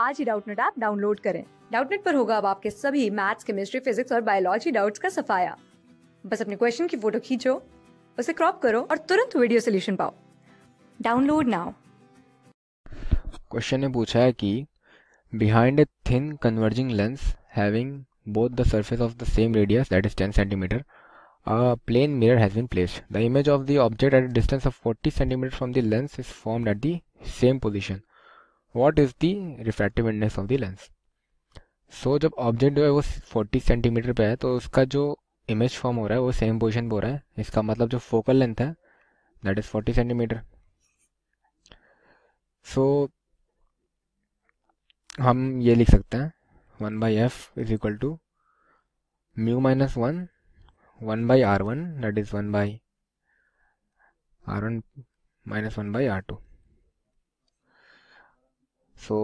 आज ही Doubtnut app download करें डाउटनेट पर होगा अब आपके सभी मैथ्स केमिस्ट्री फिजिक्स और बायोलॉजी डाउट्स का सफाया बस अपने क्वेश्चन की फोटो खींचो उसे क्रॉप करो और तुरंत वीडियो सोल्यूशन पाओ डाउनलोड नाउ क्वेश्चन ने पूछा है कि behind a thin converging lens having both the surface of the same radius that is 10 cm a plane mirror has been placed the image of the object at a distance of 40 cm from the lens is formed at the same position what is the refractive index of the lens so जब object जो है वो forty centimetre पे है तो उसका जो image form हो रहा है वो सेम पोजिशन पर हो रहा है इसका मतलब जो फोकल लेंथ है that is forty centimetre so हम ये लिख सकते हैं one by F is equal to mu minus one one by R one that is one by R one minus one by R two so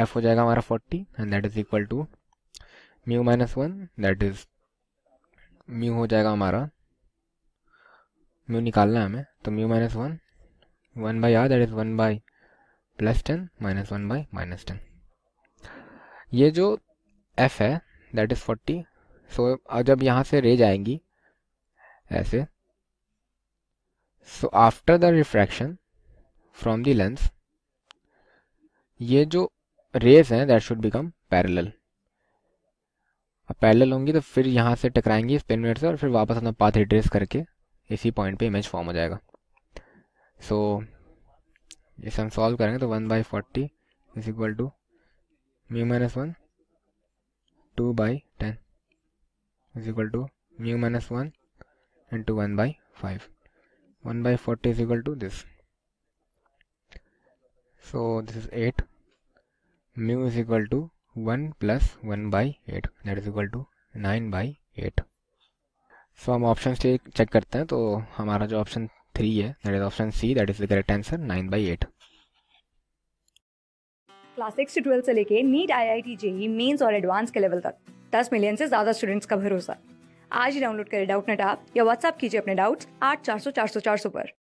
F हो जाएगा हमारा forty and that is equal to mu minus one that is mu हो जाएगा हमारा mu निकालना है हमें तो mu minus one one by R that is one by plus ten minus one by minus ten ये जो एफ है दैट इज फोर्टी सो और जब यहाँ से रेज आएंगी ऐसे so after the refraction from the lens ये जो रेस हैं दैट शुड बिकम पैरेलल अब पैरेलल होंगी तो फिर यहाँ से टकराएंगी इस पेन से और फिर वापस अपना पाथ रिट्रेस करके इसी पॉइंट पे इमेज फॉर्म हो जाएगा सो so, इसे हम सॉल्व करेंगे तो one by forty is equal to mu minus one two by ten is equal to mu minus one into one by five one by forty is equal to this so this is eight mu is equal to 1 plus 1 by 8 that is equal to 9 by 8 so, हम option check करते हैं तो हमारा जो option 3 है that is option C that is the correct answer 9 by class 6 से 12 से लेके NEET I I T mains और एडवांस के लेवल तक दस मिलियन से ज्यादा स्टूडेंट्स का भरोसा आज ही डाउनलोड करें डाउट नेट आप या व्हाट्सअप कीजिए अपने डाउट्स आठ चार सौ चार सौ चार सौ पर